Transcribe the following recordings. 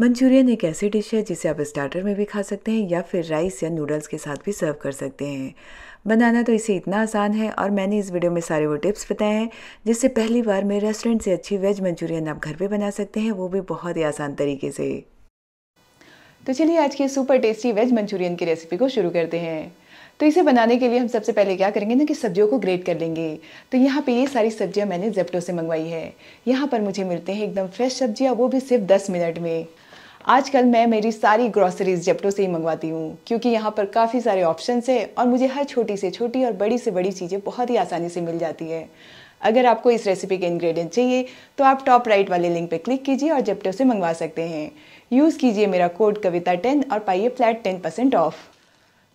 Manchurian एक ऐसी dish है जिसे आप स्टार्टर में भी खा सकते हैं या फिर राइस या नूडल्स के साथ भी सर्व कर सकते हैं बनाना तो इसे इतना आसान है और मैंने इस वीडियो में सारे वो टिप्स बताए हैं जिससे पहली बार मेरे रेस्टोरेंट से अच्छी वेज मंचूरियन आप घर पर बना सकते हैं वो भी बहुत ही आसान तरीके से तो चलिए आज के सुपर टेस्टी वेज मंचूरियन की रेसिपी को शुरू करते हैं तो इसे बनाने के लिए हम सबसे पहले क्या करेंगे ना कि सब्जियों को ग्रेट कर लेंगे तो यहाँ पे ये सारी सब्जियाँ मैंने जेप्टो से मंगवाई है यहाँ पर मुझे मिलते हैं एकदम फ्रेश सब्जियाँ वो भी सिर्फ दस मिनट में आजकल मैं मेरी सारी ग्रॉसरीज जेप्टो से ही मंगवाती हूँ क्योंकि यहाँ पर काफ़ी सारे ऑप्शन है और मुझे हर छोटी से छोटी और बड़ी से बड़ी चीज़ें बहुत ही आसानी से मिल जाती है अगर आपको इस रेसिपी के इंग्रेडिएंट चाहिए तो आप टॉप राइट वाले लिंक पर क्लिक कीजिए और जेप्टो से मंगवा सकते हैं यूज़ कीजिए मेरा कोड कविता टेन और पाइए फ्लैट टेन परसेंट ऑफ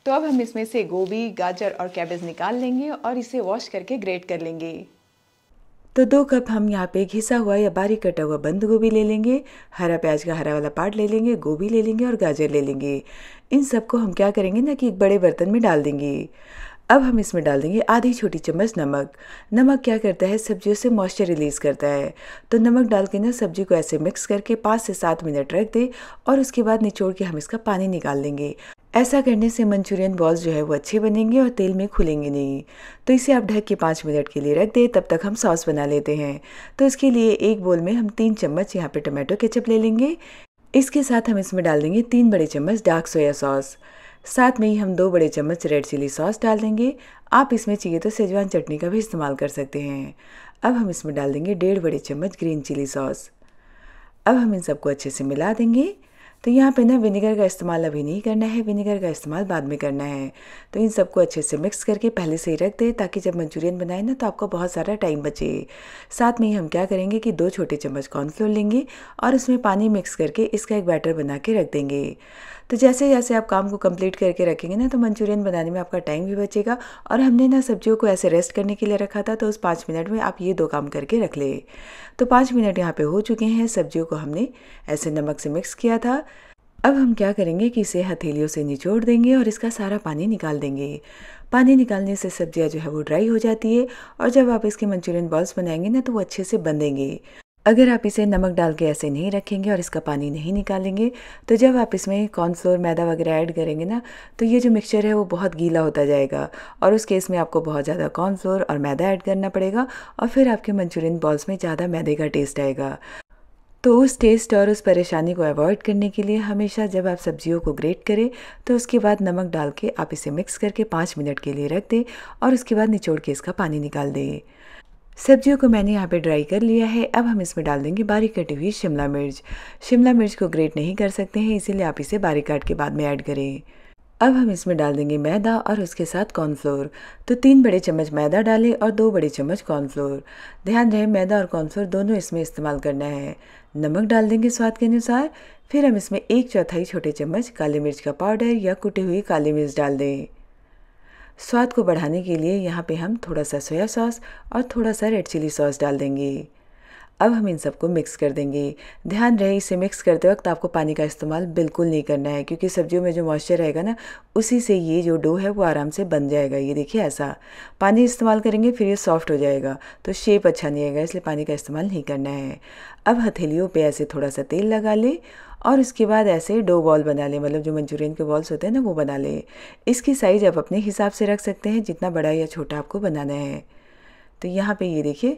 तो अब हम इसमें से गोभी गाजर और कैबेज निकाल लेंगे और इसे वॉश करके ग्रेट कर लेंगे तो दो कप हम यहाँ पे घिसा हुआ या बारीक कटा हुआ बंद गोभी ले लेंगे हरा प्याज का हरा वाला पार्ट ले लेंगे गोभी ले लेंगे और गाजर ले लेंगे इन सबको हम क्या करेंगे ना कि एक बड़े बर्तन में डाल देंगे अब हम इसमें डाल देंगे आधी छोटी चम्मच नमक नमक क्या करता है सब्जियों से मॉइस्चर रिलीज़ करता है तो नमक डाल के ना सब्जी को ऐसे मिक्स करके पाँच से सात मिनट रख दे और उसके बाद निचोड़ के हम इसका पानी निकाल लेंगे ऐसा करने से मंचूरियन बॉल्स जो है वो अच्छे बनेंगे और तेल में खुलेंगे नहीं तो इसे आप ढक के पाँच मिनट के लिए रख दें तब तक हम सॉस बना लेते हैं तो इसके लिए एक बोल में हम तीन चम्मच यहाँ पे टमाटो केचप ले लेंगे इसके साथ हम इसमें डाल देंगे तीन बड़े चम्मच डार्क सोया सॉस साथ में ही हम दो बड़े चम्मच रेड चिली सॉस डाल देंगे आप इसमें चाहिए तो सेजवान चटनी का भी इस्तेमाल कर सकते हैं अब हम इसमें डाल देंगे डेढ़ बड़े चम्मच ग्रीन चिली सॉस अब हम इन सबको अच्छे से मिला देंगे तो यहाँ पे ना विनेगर का इस्तेमाल अभी नहीं करना है विनेगर का इस्तेमाल बाद में करना है तो इन सबको अच्छे से मिक्स करके पहले से ही रख दें ताकि जब मंचूरियन बनाए ना तो आपको बहुत सारा टाइम बचे साथ में ही हम क्या करेंगे कि दो छोटे चम्मच कॉर्नफ्लोर लेंगे और उसमें पानी मिक्स करके इसका एक बैटर बना के रख देंगे तो जैसे जैसे आप काम को कंप्लीट करके रखेंगे ना तो मंचूरियन बनाने में आपका टाइम भी बचेगा और हमने ना सब्जियों को ऐसे रेस्ट करने के लिए रखा था तो उस पाँच मिनट में आप ये दो काम करके रख ले तो पाँच मिनट यहाँ पे हो चुके हैं सब्जियों को हमने ऐसे नमक से मिक्स किया था अब हम क्या करेंगे कि इसे हथेलियों से निचोड़ देंगे और इसका सारा पानी निकाल देंगे पानी निकालने से सब्जियां जो है वो ड्राई हो जाती है और जब आप इसके मंचूरियन बॉल्स बनाएंगे ना तो वो अच्छे से बंधेंगे अगर आप इसे नमक डाल के ऐसे नहीं रखेंगे और इसका पानी नहीं निकालेंगे तो जब आप इसमें कॉर्नफ्लोर मैदा वगैरह ऐड करेंगे ना तो ये जो मिक्सचर है वो बहुत गीला होता जाएगा और उस केस में आपको बहुत ज़्यादा कॉर्नफ्लोर और मैदा ऐड करना पड़ेगा और फिर आपके मंचूरियन बॉल्स में ज़्यादा मैदे का टेस्ट आएगा तो उस टेस्ट और उस परेशानी को अवॉइड करने के लिए हमेशा जब आप सब्जियों को ग्रेट करें तो उसके बाद नमक डाल के आप इसे मिक्स करके पाँच मिनट के लिए रख दें और उसके बाद निचोड़ के इसका पानी निकाल दें सब्जियों को मैंने यहाँ पे ड्राई कर लिया है अब हम इसमें डाल देंगे बारीक कटी हुई शिमला मिर्च शिमला मिर्च को ग्रेट नहीं कर सकते हैं इसीलिए आप इसे बारीक काट के बाद में ऐड करें अब हम इसमें डाल देंगे मैदा और उसके साथ कॉर्नफ्लोर तो तीन बड़े चम्मच मैदा डालें और दो बड़े चम्मच कॉर्नफ्लोर ध्यान रहे मैदा और कॉर्नफ्लोर दोनों इसमें इस्तेमाल करना है नमक डाल देंगे स्वाद के अनुसार फिर हम इसमें एक चौथाई छोटे चम्मच काली मिर्च का पाउडर या कुटी हुई काली मिर्च डाल दें स्वाद को बढ़ाने के लिए यहाँ पे हम थोड़ा सा सोया सॉस और थोड़ा सा रेड चिली सॉस डाल देंगे अब हम इन सबको मिक्स कर देंगे ध्यान रहे इसे मिक्स करते वक्त आपको पानी का इस्तेमाल बिल्कुल नहीं करना है क्योंकि सब्जियों में जो मॉइस्चर रहेगा ना उसी से ये जो डो है वो आराम से बन जाएगा ये देखिए ऐसा पानी इस्तेमाल करेंगे फिर ये सॉफ्ट हो जाएगा तो शेप अच्छा नहीं आएगा इसलिए पानी का इस्तेमाल नहीं करना है अब हथेलियों पर ऐसे थोड़ा सा तेल लगा लें और उसके बाद ऐसे डो बॉल बना लें मतलब जो मंचूरियन के बॉल्स होते हैं ना वो बना लें इसकी साइज़ आप अपने हिसाब से रख सकते हैं जितना बड़ा या छोटा आपको बनाना है तो यहाँ पे ये देखिए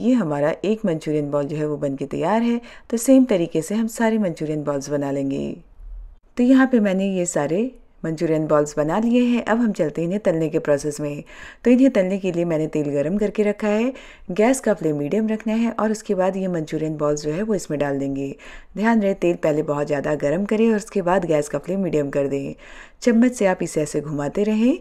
ये हमारा एक मंचूरियन बॉल जो है वो बन के तैयार है तो सेम तरीके से हम सारे मंचूरियन बॉल्स बना लेंगे तो यहाँ पे मैंने ये सारे मंचूरियन बॉल्स बना लिए हैं अब हम चलते हैं इन्हें तलने के प्रोसेस में तो इन्हें तलने के लिए मैंने तेल गर्म करके रखा है गैस का फ्लेम मीडियम रखना है और उसके बाद ये मंचूरियन बॉल्स जो है वो इसमें डाल देंगे ध्यान रहे तेल पहले बहुत ज़्यादा गर्म करें और उसके बाद गैस का फ्लेम मीडियम कर दें चम्मच से आप इसे ऐसे घुमाते रहें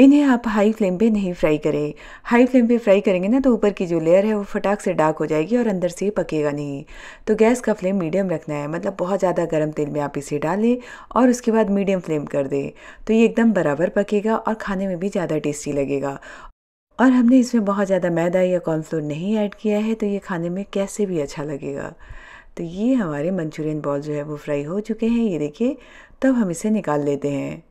इन्हें आप हाई फ्लेम पे नहीं फ्राई करें हाई फ्लेम पे फ्राई करेंगे ना तो ऊपर की जो लेयर है वो फटाक से डार्क हो जाएगी और अंदर से पकेगा नहीं तो गैस का फ्लेम मीडियम रखना है मतलब बहुत ज़्यादा गर्म तेल में आप इसे डालें और उसके बाद मीडियम फ्लेम कर दें तो ये एकदम बराबर पकेगा और खाने में भी ज़्यादा टेस्टी लगेगा और हमने इसमें बहुत ज़्यादा मैदा या कॉर्नफ्लोर नहीं ऐड किया है तो ये खाने में कैसे भी अच्छा लगेगा तो ये हमारे मंचूरियन बॉल जो है वो फ्राई हो चुके हैं ये देखिए तब हम इसे निकाल लेते हैं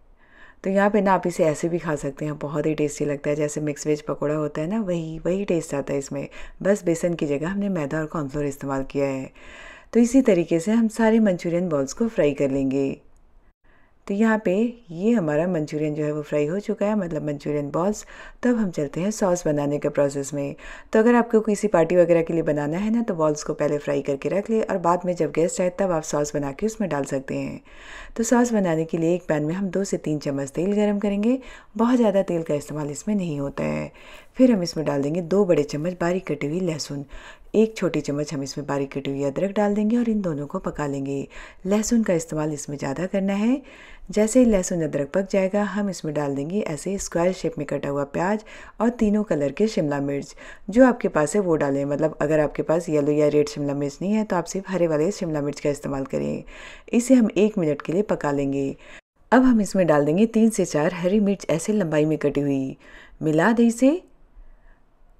तो यहाँ पे ना आप इसे ऐसे भी खा सकते हैं बहुत ही टेस्टी लगता है जैसे मिक्स वेज पकौड़ा होता है ना वही वही टेस्ट आता है इसमें बस बेसन की जगह हमने मैदा और कॉर्नफ्लोर इस्तेमाल किया है तो इसी तरीके से हम सारे मंचूरियन बॉल्स को फ्राई कर लेंगे तो यहाँ पे ये हमारा मंचूरियन जो है वो फ्राई हो चुका है मतलब मंचूरियन बॉल्स तब हम चलते हैं सॉस बनाने के प्रोसेस में तो अगर आपको किसी पार्टी वगैरह के लिए बनाना है ना तो बॉल्स को पहले फ्राई करके रख ले और बाद में जब गेस्ट आए तब आप सॉस बना के उसमें डाल सकते हैं तो सॉस बनाने के लिए एक पैन में हम दो से तीन चम्मच तेल गर्म करेंगे बहुत ज़्यादा तेल का इस्तेमाल इसमें नहीं होता है फिर हम इसमें डाल देंगे दो बड़े चम्मच बारीक कटी हुई लहसुन एक छोटी चम्मच हम इसमें बारीक कटी हुई अदरक डाल देंगे और इन दोनों को पका लेंगे लहसुन का इस्तेमाल इसमें ज़्यादा करना है जैसे ही लहसुन अदरक पक जाएगा हम इसमें डाल देंगे ऐसे स्क्वायर शेप में कटा हुआ प्याज और तीनों कलर के शिमला मिर्च जो आपके पास है वो डालें मतलब अगर आपके पास येलो या रेड शिमला मिर्च नहीं है तो आप सिर्फ हरे वाले शिमला मिर्च का इस्तेमाल करें इसे हम एक मिनट के लिए पका लेंगे अब हम इसमें डाल देंगे तीन से चार हरी मिर्च ऐसे लंबाई में कटी हुई मिला दें इसे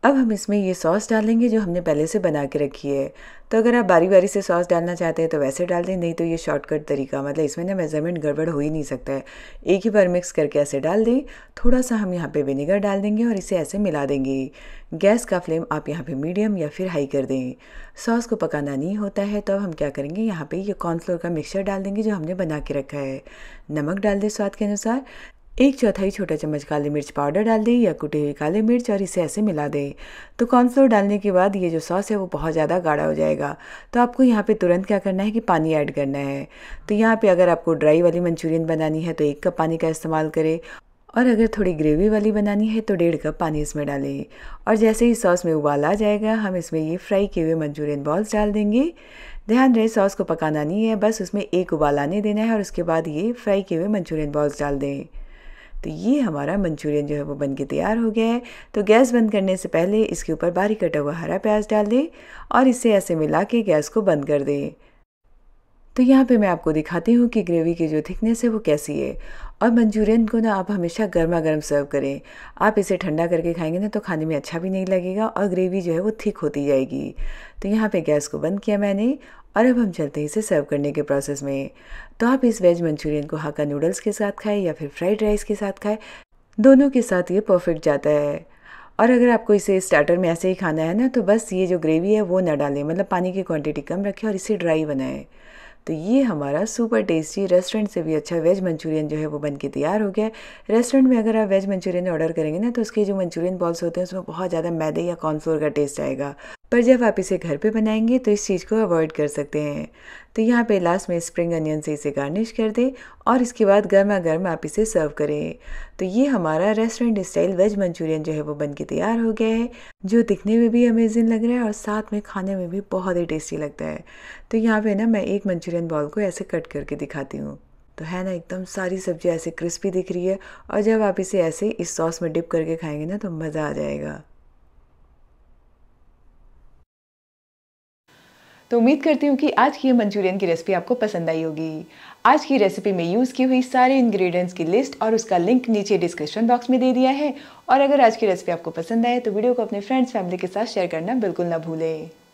अब हम इसमें ये सॉस डालेंगे जो हमने पहले से बना के रखी है तो अगर आप बारी बारी से सॉस डालना चाहते हैं तो वैसे डाल दें नहीं तो ये शॉर्टकट तरीका मतलब इसमें ना मेज़रमेंट गड़बड़ हो ही नहीं सकता है एक ही बार मिक्स करके ऐसे डाल दें थोड़ा सा हम यहाँ पे विनेगर डाल देंगे और इसे ऐसे मिला देंगे गैस का फ्लेम आप यहाँ पर मीडियम या फिर हाई कर दें सॉस को पकाना नहीं होता है तो अब हम क्या करेंगे यहाँ पर ये कॉर्नफ्लोर का मिक्सचर डाल देंगे जो हमने बना के रखा है नमक डाल दें स्वाद के अनुसार एक चौथाई छोटा चम्मच काली मिर्च पाउडर डाल दें या कुटी हुई काली मिर्च और इसे ऐसे मिला दें तो कॉर्नफ्लोर डालने के बाद ये जो सॉस है वो बहुत ज़्यादा गाढ़ा हो जाएगा तो आपको यहाँ पे तुरंत क्या करना है कि पानी ऐड करना है तो यहाँ पे अगर आपको ड्राई वाली मंचूरियन बनानी है तो एक कप पानी का इस्तेमाल करें और अगर थोड़ी ग्रेवी वाली बनानी है तो डेढ़ कप पानी इसमें डालें और जैसे ही सॉस में उबाल आ जाएगा हम इसमें ये फ्राई किए हुए मंचूरियन बॉल्स डाल देंगे ध्यान रहे सॉस को पकाना नहीं है बस उसमें एक उबाल आने देना है और उसके बाद ये फ्राई किए हुए मंचूरियन बॉल्स डाल दें तो ये हमारा मंचूरियन जो है वो बन के तैयार हो गया है तो गैस बंद करने से पहले इसके ऊपर बारीक कटा हुआ हरा प्याज डाल दें और इसे ऐसे मिला के गैस को बंद कर दें तो यहाँ पे मैं आपको दिखाती हूँ कि ग्रेवी की जो थिकनेस है वो कैसी है और मंचूरियन को ना आप हमेशा गर्मा गर्म सर्व करें आप इसे ठंडा करके खाएंगे ना तो खाने में अच्छा भी नहीं लगेगा और ग्रेवी जो है वो थिक होती जाएगी तो यहाँ पे गैस को बंद किया मैंने और अब हम चलते हैं इसे सर्व करने के प्रोसेस में तो आप इस वेज मंचूरियन को हाका नूडल्स के साथ खाएँ या फिर फ्राइड राइस के साथ खाएँ दोनों के साथ ये परफेक्ट जाता है और अगर आपको इसे स्टार्टर में ऐसे ही खाना है ना तो बस ये जो ग्रेवी है वो ना डालें मतलब पानी की क्वांटिटी कम रखें और इसे ड्राई बनाएं तो ये हमारा सुपर टेस्टी रेस्टोरेंट से भी अच्छा वेज मंचूरियन जो है वो बन के तैयार हो गया है रेस्टोरेंट में अगर आप वेज मंचूरियन ऑर्डर करेंगे ना तो उसके जो मंचूरियन बॉल्स होते हैं उसमें बहुत ज़्यादा मैदे या कॉर्नफ्लोर का टेस्ट आएगा पर जब आप इसे घर पे बनाएंगे तो इस चीज़ को अवॉइड कर सकते हैं तो यहाँ पे लास्ट में स्प्रिंग अनियन से इसे गार्निश कर दें और इसके बाद गर्मा गर्म आप इसे सर्व करें तो ये हमारा रेस्टोरेंट स्टाइल वेज मंचूरियन जो है वो बन के तैयार हो गया है जो दिखने में भी अमेजिंग लग रहा है और साथ में खाने में भी बहुत ही टेस्टी लगता है तो यहाँ पर ना मैं एक मंचूरियन बॉल को ऐसे कट करके दिखाती हूँ तो है ना एकदम सारी सब्जी ऐसे क्रिस्पी दिख रही है और जब आप इसे ऐसे इस सॉस में डिप करके खाएंगे ना तो मज़ा आ जाएगा तो उम्मीद करती हूँ कि आज की ये मंचूरियन की रेसिपी आपको पसंद आई होगी आज की रेसिपी में यूज़ की हुई सारे इंग्रेडिएंट्स की लिस्ट और उसका लिंक नीचे डिस्क्रिप्शन बॉक्स में दे दिया है और अगर आज की रेसिपी आपको पसंद आए तो वीडियो को अपने फ्रेंड्स फैमिली के साथ शेयर करना बिल्कुल ना भूलें